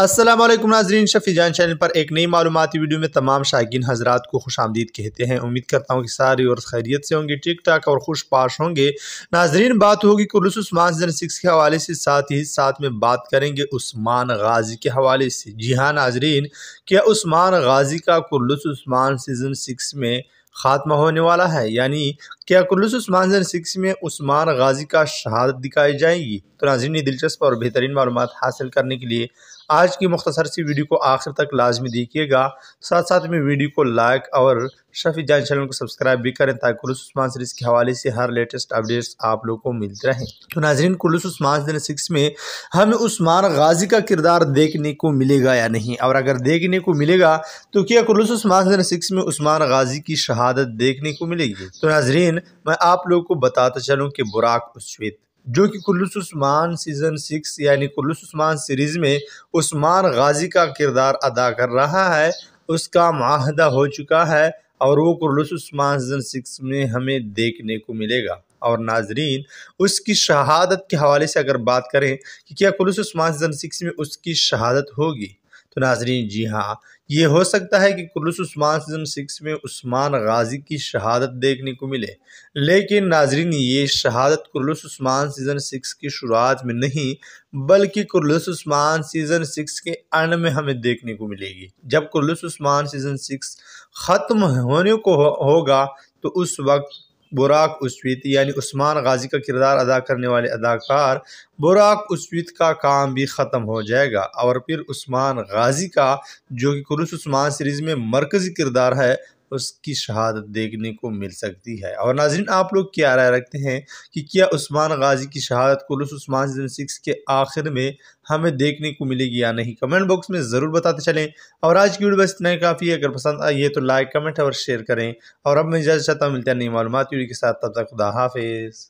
असलम नाजरीन शफीजान चैनल पर एक नई मालूमती वीडियो में तमाम शायकीन हजरात को खुश आमदीद कहते हैं उम्मीद करता हूँ कि सारी और खैरियत से होंगे ठीक ठाक और खुश पाश होंगे नाजरीन बात होगी कुरस उस्मान सीजन सिक्स के हवाले से साथ ही साथ में बात करेंगे उस्मान गाजी के हवाले से जी हाँ नाजरीन क्या उस्मान गाजी का कुरस उस्मान सीज़न सिक्स में खात्मा होने वाला है यानी क्या कुल्लूस सिक्स में उस्मान गाजी का शहादत दिखाई जाएगी तो नाजिन दिलचस्प और बेहतरीन मालूम हासिल करने के लिए आज की मुख्तसर सी वीडियो को आखिर तक लाजमी देखिएगा साथ साथ में वीडियो को लाइक और शफी जान चैनल को सब्सक्राइब भी करें ताकि कुलूस सीरीज़ के हवाले से हर लेटेस्ट अपडेट्स आप लोगों को मिलते रहें तो नाजरीन कुलूस सिक्स में हमें उस्मान गाजी का किरदार देखने को मिलेगा या नहीं और अगर देखने को मिलेगा तो क्या कुलूस सिक्स में उस्मान गाजी की शहादत शहादत देखने को मिलेगी तो नाजरीन मैं आप लोग को बताता चलूँ की बुराक उश्वेत जो कि कुल्लुस उस्मान सीज़न सिक्स यानी कुल्लुस उस्मान सीरीज़ में उस्मान गाजी का किरदार अदा कर रहा है उसका माहदा हो चुका है और वो कुल्लुस उस्मान सीज़न सिक्स में हमें देखने को मिलेगा और नाजरीन उसकी शहादत के हवाले से अगर बात करें कि क्या कुल्लुस उस्मान सीज़न सिक्स में उसकी शहादत होगी तो नाजरीन जी हाँ ये हो सकता है कि कुलस उस्मान सीज़न सिक्स में उस्मान गाजी की शहादत देखने को मिले लेकिन नाजरीन ये शहादत कुलस उस्मान सीज़न सिक्स की शुरुआत में नहीं बल्कि कुलस उस्मान सीज़न सिक्स के अंड में हमें देखने को मिलेगी जब कुलस उस्मान सीज़न सिक्स ख़त्म होने को हो, होगा तो उस वक्त बुराक उस्वीत यानी उस्मान गाजी का किरदार अदा करने वाले अदाकार बुराक उस्वीत का काम भी ख़त्म हो जाएगा और फिर उस्मान गाजी का जो कि कुरुस उस्मान सीरीज़ में मरकज़ी किरदार है उसकी शहादत देखने को मिल सकती है और नाजरीन आप लोग क्या राय रखते हैं कि क्या उस्मान गाजी की शहादत कुलस उस्मान सीज़न सिक्स के आखिर में हमें देखने को मिलेगी या नहीं कमेंट बॉक्स में ज़रूर बताते चलें और आज की वीडियो बस इतना ही काफ़ी है अगर पसंद आई है तो लाइक कमेंट और शेयर करें और अब मैं इजाज़त चाहता हूँ मिलता नई मालूम के साथ तब तक खुदा हाफिज़